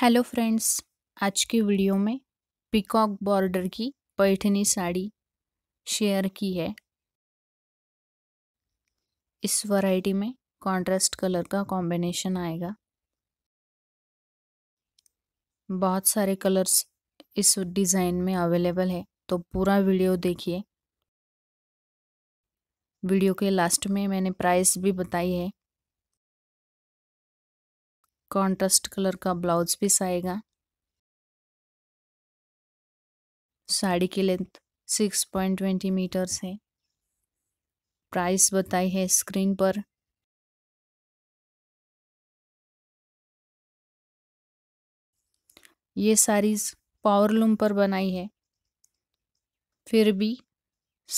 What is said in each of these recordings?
hello friends आज की video में पिकॉक बॉर्डर की पैठनी साड़ी शेयर की है इस वैरायटी में कंट्रास्ट कलर का कॉम्बिनेशन आएगा बहुत सारे कलर्स इस डिज़ाइन में अवेलेबल है तो पूरा वीडियो देखिए वीडियो के लास्ट में मैंने प्राइस भी बताई है कॉन्ट्रास्ट कलर का ब्लाउज पीस आएगा साड़ी की length six point twenty metres है प्राइस बताई है स्क्रीन पर ये साड़ीज पावरलूम पर बनाई है फिर भी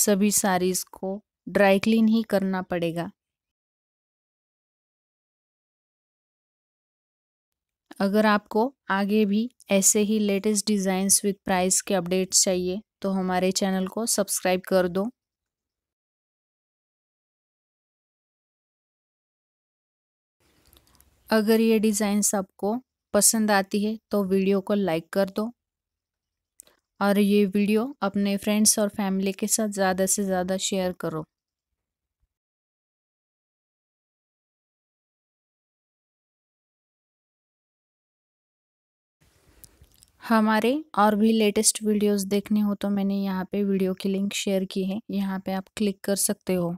सभी साड़ीज़ को ड्राई क्लीन ही करना पड़ेगा अगर आपको आगे भी ऐसे ही लेटेस्ट डिज़ाइंस विद प्राइस के अपडेट्स चाहिए तो हमारे चैनल को सब्सक्राइब कर दो अगर ये डिज़ाइंस आपको पसंद आती है तो वीडियो को लाइक कर दो और ये वीडियो अपने फ्रेंड्स और फैमिली के साथ ज़्यादा से ज़्यादा शेयर करो हमारे और भी लेटेस्ट वीडियोस देखने हो तो मैंने यहाँ पे वीडियो की लिंक शेयर की है यहाँ पे आप क्लिक कर सकते हो